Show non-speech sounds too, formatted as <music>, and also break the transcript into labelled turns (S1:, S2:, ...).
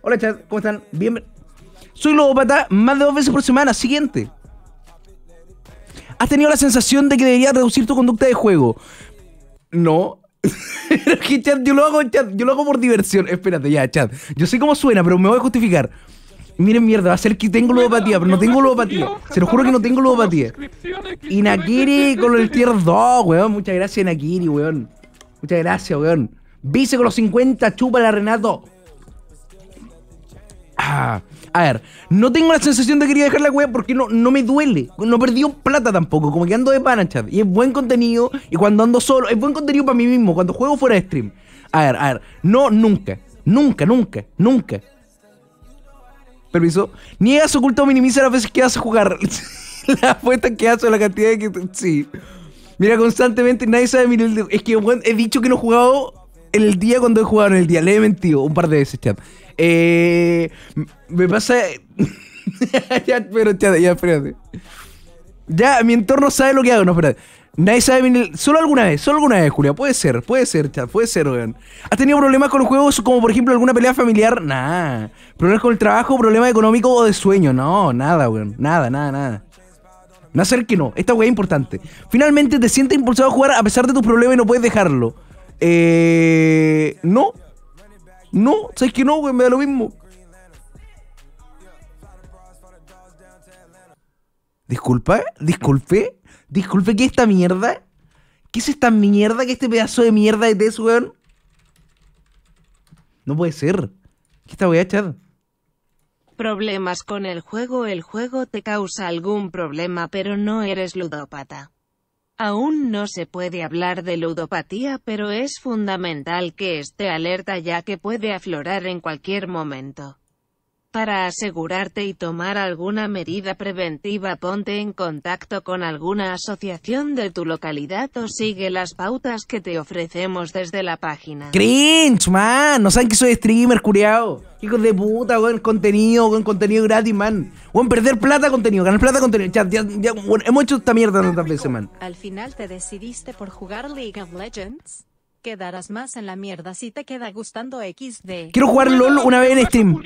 S1: Hola chat, ¿cómo están? Bien. Soy Lobopata más de dos veces por semana. Siguiente. ¿Has tenido la sensación de que deberías reducir tu conducta de juego? No. <laughs> pero yo lo hago, yo lo hago por diversión. Espérate, ya, chat. Yo sé cómo suena, pero me voy a justificar. Miren, mierda, va a ser que tengo ludopatía, pero no tengo ludopatía. Se lo juro que no tengo ludopatía. Y Nakiri con el tier 2, weón. Muchas gracias, Nakiri, weón. Muchas gracias, weón. Vice con los 50, la Renato a ver, no tengo la sensación de querer quería dejar la wea porque no, no me duele. No perdió plata tampoco, como que ando de pana, chat. Y es buen contenido. Y cuando ando solo, es buen contenido para mí mismo. Cuando juego fuera de stream. A ver, a ver, no, nunca. Nunca, nunca, nunca. Permiso. Niegas, oculto o minimiza las veces que haces jugar. <laughs> las apuestas que haces la cantidad de que. Sí. Mira, constantemente nadie sabe mi Es que he dicho que no he jugado el día cuando he jugado en el día. Le he mentido un par de veces, chat. Eh, me pasa. <laughs> ya, pero ya, ya, espérate. Ya, mi entorno sabe lo que hago, no, espérate. Nadie sabe Solo alguna vez, solo alguna vez, Julia. Puede ser, puede ser, chat, puede ser, weón. ¿Has tenido problemas con los juegos como, por ejemplo, alguna pelea familiar? Nah. ¿Problemas con el trabajo, problema económico o de sueño? No, nada, weón. Nada, nada, nada. No hacer que no. Esta weá es importante. Finalmente te sientes impulsado a jugar a pesar de tu problema y no puedes dejarlo. Eh. No. No, ¿sabes que no, weón? Me da lo mismo. Disculpa, disculpe, disculpe, ¿qué es esta mierda? ¿Qué es esta mierda? que este pedazo de mierda de test, weón? No puede ser. ¿Qué voy a echar?
S2: Problemas con el juego. El juego te causa algún problema, pero no eres ludópata. Aún no se puede hablar de ludopatía, pero es fundamental que esté alerta ya que puede aflorar en cualquier momento. Para asegurarte y tomar alguna medida preventiva ponte en contacto con alguna asociación de tu localidad o sigue las pautas que te ofrecemos desde la página.
S1: Cringe, man. No saben que soy streamer, curiao. Hijos de puta, buen Contenido, con Contenido gratis, man. en perder plata, contenido. Ganar plata, contenido. Ya, ya, ya, bueno, hemos hecho esta mierda tantas veces, man.
S2: Al final te decidiste por jugar League of Legends. Quedarás más en la mierda si te queda gustando XD. Quiero jugar LOL una vez en stream.